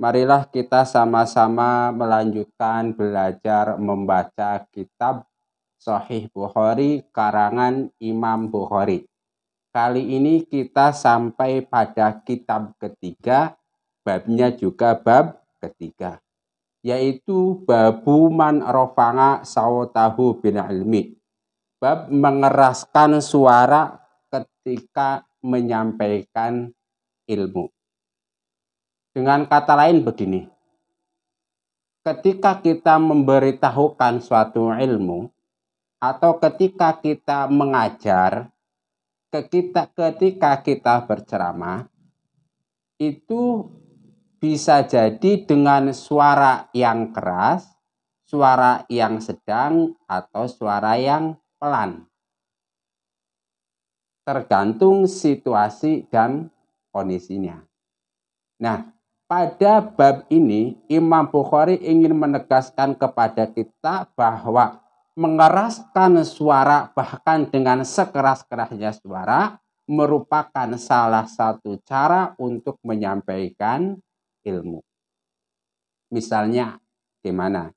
marilah kita sama-sama melanjutkan belajar membaca kitab Sahih Bukhari karangan Imam Bukhari. Kali ini kita sampai pada kitab ketiga, babnya juga bab ketiga, yaitu babu man rofanga Sawtahu bin ilmi. Bab mengeraskan suara ketika menyampaikan ilmu. Dengan kata lain begini, ketika kita memberitahukan suatu ilmu atau ketika kita mengajar ke kita ketika kita berceramah itu bisa jadi dengan suara yang keras, suara yang sedang atau suara yang pelan. Tergantung situasi dan kondisinya. Nah, pada bab ini, Imam Bukhari ingin menegaskan kepada kita bahwa mengeraskan suara bahkan dengan sekeras-kerasnya suara merupakan salah satu cara untuk menyampaikan ilmu. Misalnya, gimana?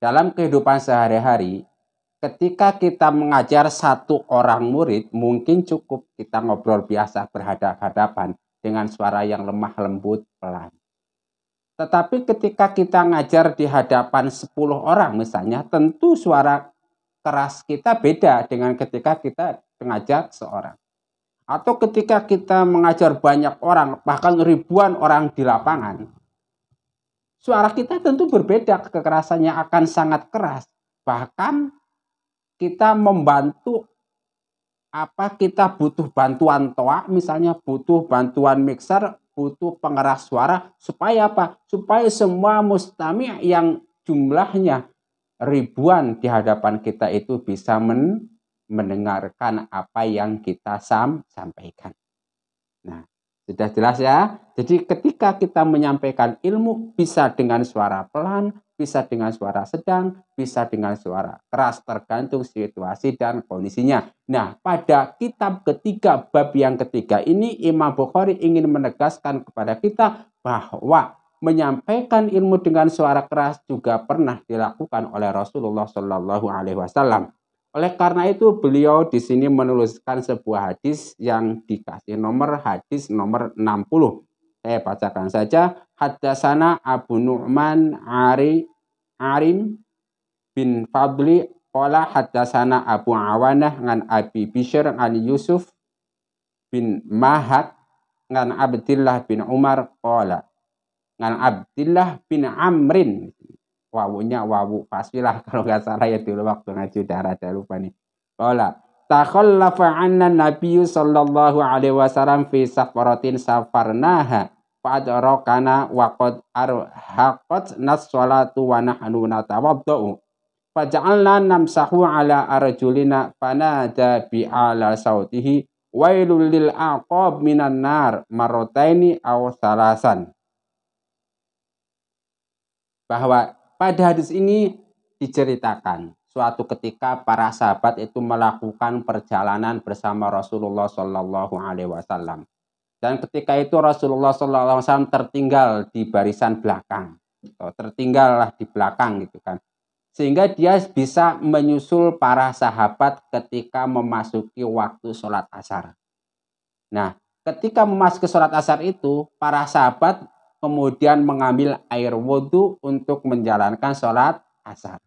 Dalam kehidupan sehari-hari, ketika kita mengajar satu orang murid, mungkin cukup kita ngobrol biasa berhadapan-hadapan dengan suara yang lemah lembut pelan tetapi ketika kita ngajar di hadapan 10 orang misalnya, tentu suara keras kita beda dengan ketika kita mengajar seorang. Atau ketika kita mengajar banyak orang, bahkan ribuan orang di lapangan, suara kita tentu berbeda, kekerasannya akan sangat keras. Bahkan kita membantu apa kita butuh bantuan toa misalnya butuh bantuan mixer butuh pengeras suara supaya apa? Supaya semua mustami yang jumlahnya ribuan di hadapan kita itu bisa men mendengarkan apa yang kita sam sampaikan. Nah, sudah jelas ya. Jadi ketika kita menyampaikan ilmu bisa dengan suara pelan, bisa dengan suara sedang, bisa dengan suara keras, tergantung situasi dan kondisinya. Nah, pada kitab ketiga, bab yang ketiga ini, Imam Bukhari ingin menegaskan kepada kita bahwa menyampaikan ilmu dengan suara keras juga pernah dilakukan oleh Rasulullah Shallallahu Alaihi Wasallam. Oleh karena itu, beliau di sini menuliskan sebuah hadis yang dikasih nomor hadis nomor 60 Eh bacakan saja haddasana Abu Nu'man Ari Arim bin Fadli qala haddasana Abu Awanah ngan Abi Bishr an Yusuf bin Mahat ngan Abdillah bin Umar qala ngan Abdillah bin Amrin wawunya wawu pastilah kalau nggak salah ya dulu waktu ngaji darah saya lupa nih qala takhallafa anna nabiy sallallahu alaihi wasallam fi safaratin safarnaha fa'adraqana wa qad arhaqat nas-salatu wa nahnu natawaddau faja'alna namsahu ala arjulina fanada bi ala sautihi wailul lil aqab minan nar marotaini aw salasan bahwa pada hadis ini diceritakan suatu ketika para sahabat itu melakukan perjalanan bersama Rasulullah Shallallahu Alaihi Wasallam. Dan ketika itu Rasulullah Shallallahu Alaihi Wasallam tertinggal di barisan belakang, oh, tertinggallah di belakang gitu kan. Sehingga dia bisa menyusul para sahabat ketika memasuki waktu sholat asar. Nah, ketika memasuki sholat asar itu, para sahabat kemudian mengambil air wudhu untuk menjalankan sholat asar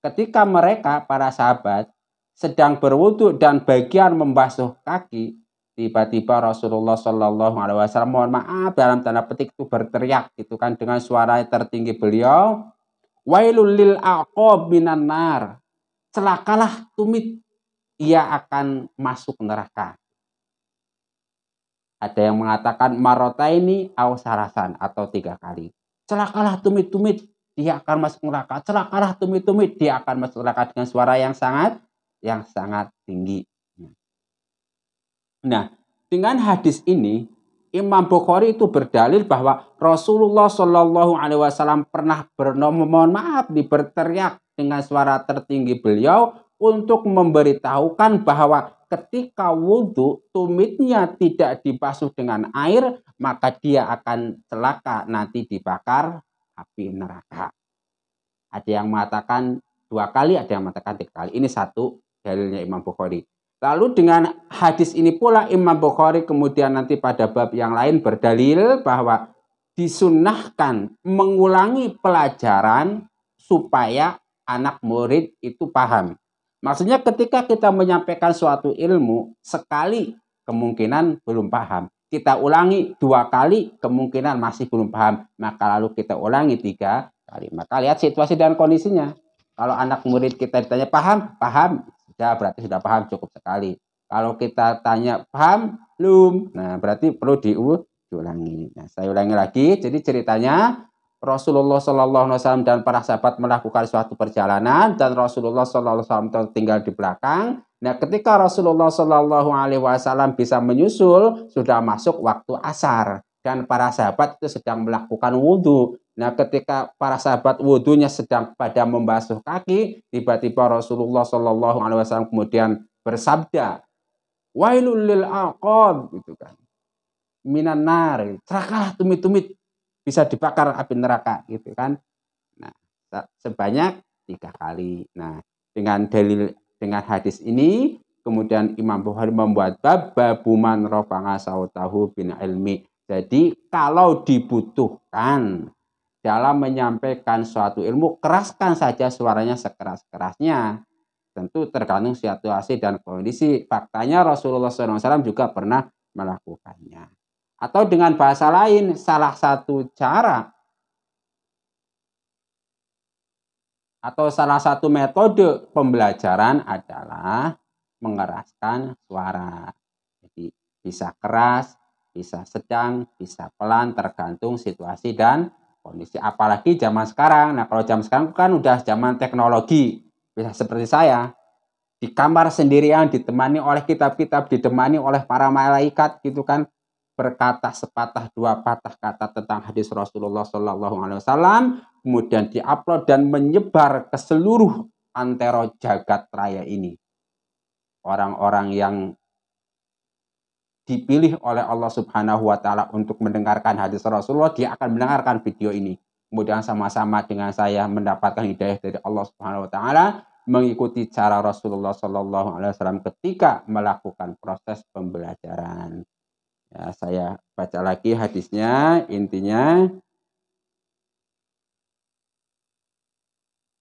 ketika mereka para sahabat sedang berwudhu dan bagian membasuh kaki, tiba-tiba Rasulullah Shallallahu Alaihi Wasallam mohon maaf dalam tanda petik itu berteriak gitu kan dengan suara tertinggi beliau, Wailul lil minan nar. Celakalah tumit ia akan masuk neraka. Ada yang mengatakan marota ini au atau tiga kali. Celakalah tumit-tumit dia akan masuk neraka. Celakalah tumit-tumit, dia akan masuk neraka dengan suara yang sangat yang sangat tinggi. Nah, dengan hadis ini Imam Bukhari itu berdalil bahwa Rasulullah Shallallahu Alaihi Wasallam pernah bernomor maaf di berteriak dengan suara tertinggi beliau untuk memberitahukan bahwa ketika wudhu tumitnya tidak dibasuh dengan air maka dia akan celaka nanti dibakar api neraka. Ada yang mengatakan dua kali, ada yang mengatakan tiga kali. Ini satu dalilnya Imam Bukhari. Lalu dengan hadis ini pula Imam Bukhari kemudian nanti pada bab yang lain berdalil bahwa disunahkan mengulangi pelajaran supaya anak murid itu paham. Maksudnya ketika kita menyampaikan suatu ilmu sekali kemungkinan belum paham kita ulangi dua kali, kemungkinan masih belum paham. Maka lalu kita ulangi tiga kali. Maka lihat situasi dan kondisinya. Kalau anak murid kita ditanya paham, paham, sudah berarti sudah paham cukup sekali. Kalau kita tanya paham, belum, nah berarti perlu diulangi. Nah, saya ulangi lagi. Jadi ceritanya Rasulullah Shallallahu Alaihi Wasallam dan para sahabat melakukan suatu perjalanan dan Rasulullah Shallallahu Alaihi Wasallam tertinggal di belakang. Nah, ketika Rasulullah Shallallahu Alaihi Wasallam bisa menyusul, sudah masuk waktu asar dan para sahabat itu sedang melakukan wudhu. Nah, ketika para sahabat wudhunya sedang pada membasuh kaki, tiba-tiba Rasulullah Shallallahu Alaihi Wasallam kemudian bersabda, Wailul lil gitu kan. Minan nar, terakalah gitu. tumit-tumit bisa dibakar api neraka gitu kan. Nah, sebanyak tiga kali. Nah, dengan dalil dengan hadis ini kemudian Imam Bukhari membuat bab babuman rofanga sautahu bin ilmi. Jadi kalau dibutuhkan dalam menyampaikan suatu ilmu, keraskan saja suaranya sekeras-kerasnya. Tentu tergantung situasi dan kondisi. Faktanya Rasulullah SAW juga pernah melakukannya. Atau dengan bahasa lain, salah satu cara atau salah satu metode pembelajaran adalah mengeraskan suara. Jadi bisa keras, bisa sedang, bisa pelan tergantung situasi dan kondisi. Apalagi zaman sekarang. Nah, kalau zaman sekarang kan udah zaman teknologi. Bisa seperti saya, di kamar sendirian ditemani oleh kitab-kitab, ditemani oleh para malaikat gitu kan berkata sepatah dua patah kata tentang hadis Rasulullah Shallallahu Alaihi Wasallam, kemudian diupload dan menyebar ke seluruh antero jagat raya ini. Orang-orang yang dipilih oleh Allah Subhanahu wa taala untuk mendengarkan hadis Rasulullah, dia akan mendengarkan video ini. Kemudian sama-sama dengan saya mendapatkan hidayah dari Allah Subhanahu wa taala mengikuti cara Rasulullah Shallallahu alaihi wasallam ketika melakukan proses pembelajaran. Ya, saya baca lagi hadisnya, intinya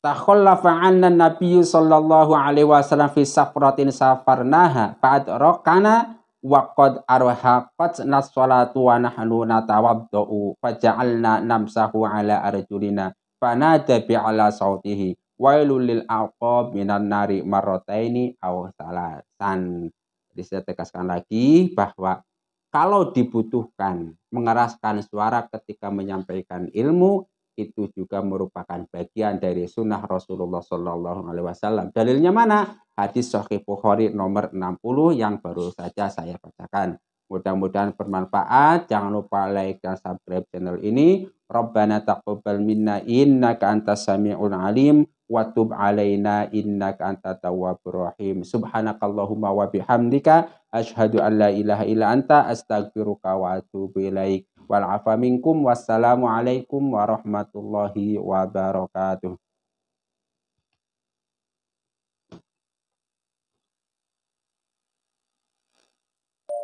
Takhallafa anna Nabi sallallahu alaihi wasallam fi safratin safarnaha ba'd raqana wa qad arhaqat nas-salatu wa nahnu natawaddau faja'alna namsahu ala arjulina fanada bi ala sautihi wailul lil aqab minan nari marrataini aw salasan. Jadi saya tegaskan lagi bahwa kalau dibutuhkan mengeraskan suara ketika menyampaikan ilmu itu juga merupakan bagian dari sunnah Rasulullah Shallallahu Alaihi Wasallam. Dalilnya mana? Hadis Sahih Bukhari nomor 60 yang baru saja saya bacakan. Mudah-mudahan bermanfaat. Jangan lupa like dan subscribe channel ini. Rabbana taqabbal minna innaka antas samiul alim wa tub alaina innaka antat tawwabur rahim. Subhanakallahumma wa bihamdika Ashhadu an la ilaha illa anta astagfiruka wa atubu ilaik. Wal afa minkum wassalamu alaikum warahmatullahi wabarakatuh.